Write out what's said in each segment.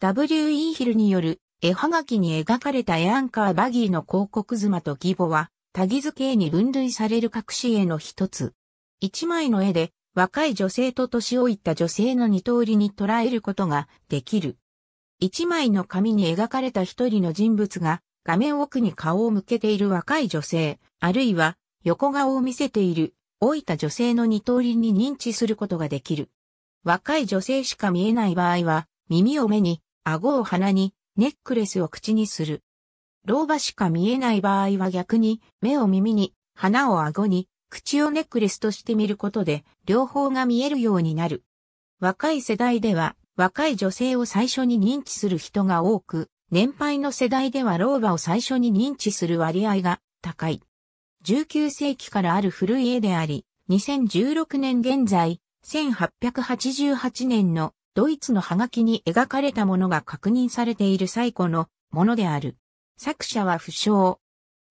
W.E. ヒルによる絵はがきに描かれたエアンカーバギーの広告妻と義母は、タギ図形に分類される隠し絵の一つ。一枚の絵で、若い女性と年老いた女性の二通りに捉えることができる。一枚の紙に描かれた一人の人物が、画面奥に顔を向けている若い女性、あるいは横顔を見せている老いた女性の二通りに認知することができる。若い女性しか見えない場合は、耳を目に、顎を鼻に、ネックレスを口にする。老婆しか見えない場合は逆に、目を耳に、鼻を顎に、口をネックレスとして見ることで、両方が見えるようになる。若い世代では、若い女性を最初に認知する人が多く、年配の世代では老婆を最初に認知する割合が高い。19世紀からある古い絵であり、2016年現在、1888年のドイツのハガキに描かれたものが確認されている最古のものである。作者は不詳。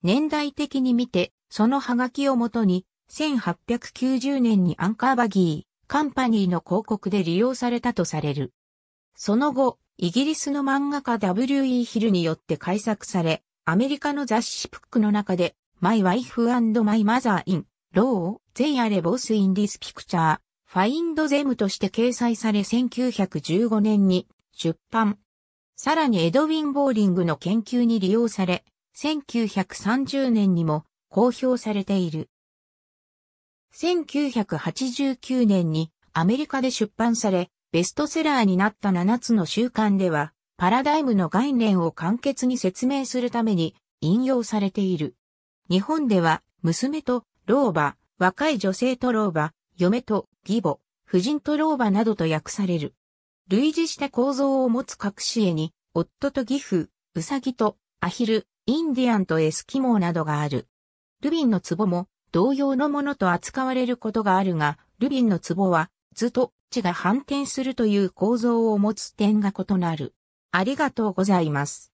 年代的に見て、そのハガキをもとに、1890年にアンカーバギー、カンパニーの広告で利用されたとされる。その後、イギリスの漫画家 W.E. ヒルによって改作され、アメリカの雑誌プックの中で、My Wife and My Mother in Law, They Are Both in This Picture ファインドゼムとして掲載され1915年に出版。さらにエドウィン・ボーリングの研究に利用され、1930年にも公表されている。1989年にアメリカで出版され、ベストセラーになった7つの習慣では、パラダイムの概念を簡潔に説明するために引用されている。日本では、娘と老婆、若い女性と老婆、嫁と義母、婦人と老婆などと訳される。類似した構造を持つ隠し絵に、夫と義父、うさぎと、アヒル、インディアンとエスキモーなどがある。ルビンの壺も同様のものと扱われることがあるが、ルビンの壺は図と地が反転するという構造を持つ点が異なる。ありがとうございます。